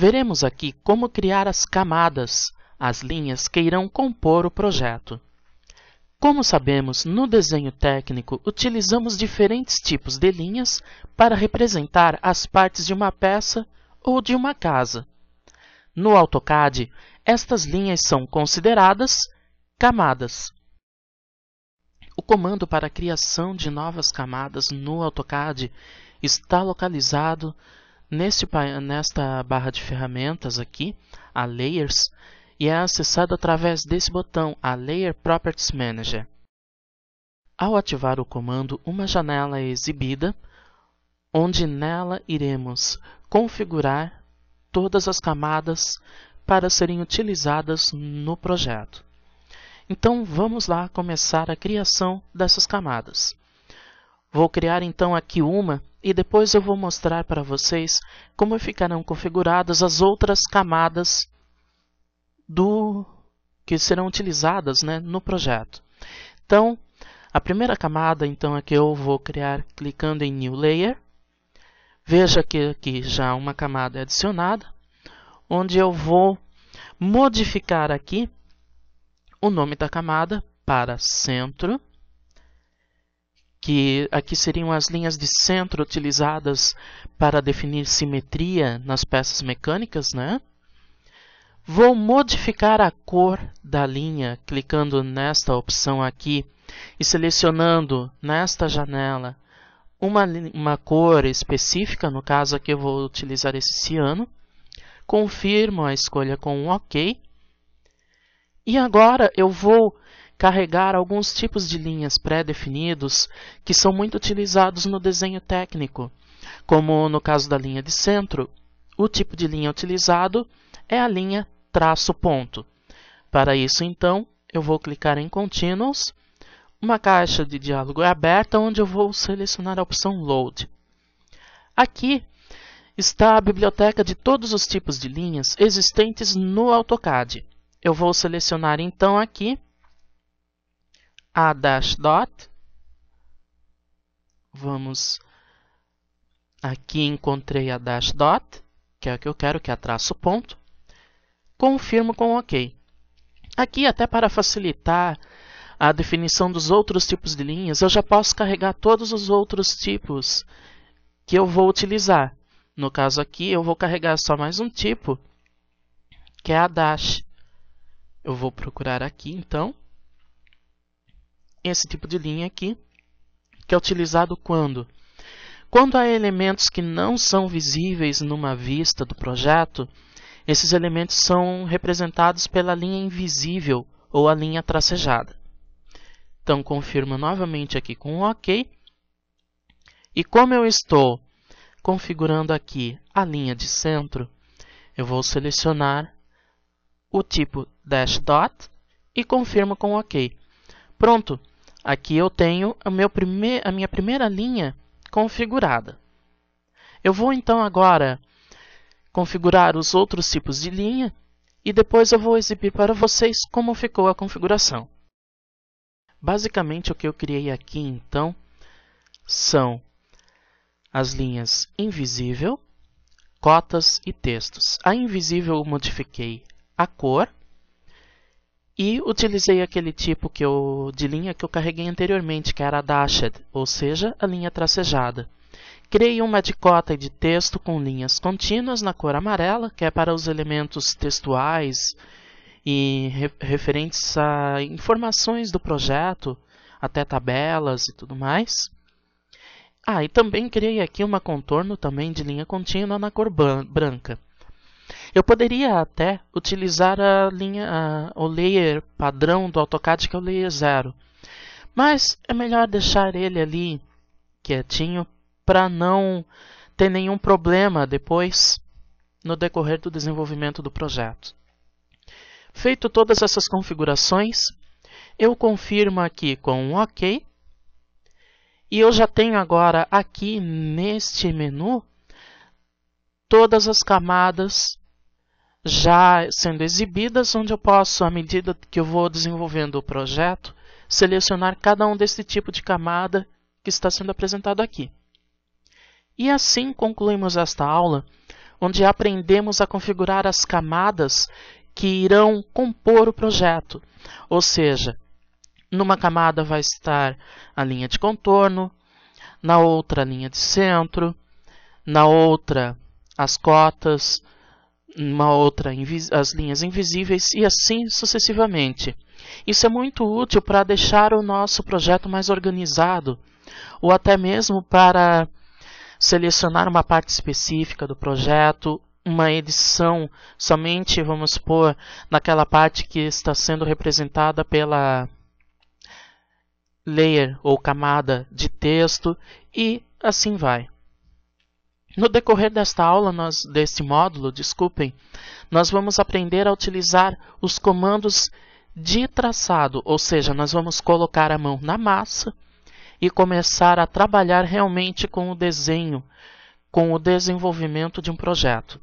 Veremos aqui como criar as camadas, as linhas que irão compor o projeto. Como sabemos, no desenho técnico utilizamos diferentes tipos de linhas para representar as partes de uma peça ou de uma casa. No AutoCAD, estas linhas são consideradas camadas. O comando para a criação de novas camadas no AutoCAD está localizado Neste, nesta barra de ferramentas aqui, a Layers, e é acessado através desse botão, a Layer Properties Manager. Ao ativar o comando, uma janela é exibida, onde nela iremos configurar todas as camadas para serem utilizadas no projeto. Então vamos lá começar a criação dessas camadas. Vou criar então aqui uma e depois eu vou mostrar para vocês como ficarão configuradas as outras camadas do que serão utilizadas né, no projeto. Então, a primeira camada então é que eu vou criar clicando em New Layer. Veja que aqui já uma camada é adicionada, onde eu vou modificar aqui o nome da camada para Centro que aqui seriam as linhas de centro utilizadas para definir simetria nas peças mecânicas, né? Vou modificar a cor da linha clicando nesta opção aqui e selecionando nesta janela uma, uma cor específica, no caso aqui eu vou utilizar esse ciano. Confirmo a escolha com um OK. E agora eu vou carregar alguns tipos de linhas pré-definidos que são muito utilizados no desenho técnico, como no caso da linha de centro, o tipo de linha utilizado é a linha traço ponto. Para isso, então, eu vou clicar em Continuous, uma caixa de diálogo é aberta onde eu vou selecionar a opção Load. Aqui está a biblioteca de todos os tipos de linhas existentes no AutoCAD. Eu vou selecionar então aqui a dash dot. Vamos aqui encontrei a dash dot, que é o que eu quero, que é traço ponto. Confirmo com OK. Aqui, até para facilitar a definição dos outros tipos de linhas, eu já posso carregar todos os outros tipos que eu vou utilizar. No caso aqui, eu vou carregar só mais um tipo, que é a dash. Eu vou procurar aqui, então, esse tipo de linha aqui, que é utilizado quando? Quando há elementos que não são visíveis numa vista do projeto, esses elementos são representados pela linha invisível ou a linha tracejada. Então, confirma novamente aqui com OK. E como eu estou configurando aqui a linha de centro, eu vou selecionar o tipo dash dot e confirmo com OK. Pronto, aqui eu tenho a, prime a minha primeira linha configurada. Eu vou então agora configurar os outros tipos de linha e depois eu vou exibir para vocês como ficou a configuração. Basicamente o que eu criei aqui então são as linhas invisível, cotas e textos. A invisível eu modifiquei a cor e utilizei aquele tipo que eu, de linha que eu carreguei anteriormente, que era a dashed, ou seja, a linha tracejada. Criei uma dicota de texto com linhas contínuas na cor amarela, que é para os elementos textuais e re referentes a informações do projeto, até tabelas e tudo mais. Ah, e também criei aqui uma contorno também de linha contínua na cor branca. Eu poderia até utilizar a linha, a, o layer padrão do AutoCAD, que é o layer 0. Mas é melhor deixar ele ali quietinho para não ter nenhum problema depois no decorrer do desenvolvimento do projeto. Feito todas essas configurações, eu confirmo aqui com um OK. E eu já tenho agora aqui neste menu todas as camadas já sendo exibidas, onde eu posso, à medida que eu vou desenvolvendo o projeto, selecionar cada um desse tipo de camada que está sendo apresentado aqui. E assim concluímos esta aula, onde aprendemos a configurar as camadas que irão compor o projeto. Ou seja, numa camada vai estar a linha de contorno, na outra a linha de centro, na outra as cotas, uma outra as linhas invisíveis e assim sucessivamente. Isso é muito útil para deixar o nosso projeto mais organizado ou até mesmo para selecionar uma parte específica do projeto, uma edição somente, vamos supor, naquela parte que está sendo representada pela layer ou camada de texto e assim vai. No decorrer desta aula, nós, deste módulo, desculpem, nós vamos aprender a utilizar os comandos de traçado, ou seja, nós vamos colocar a mão na massa e começar a trabalhar realmente com o desenho, com o desenvolvimento de um projeto.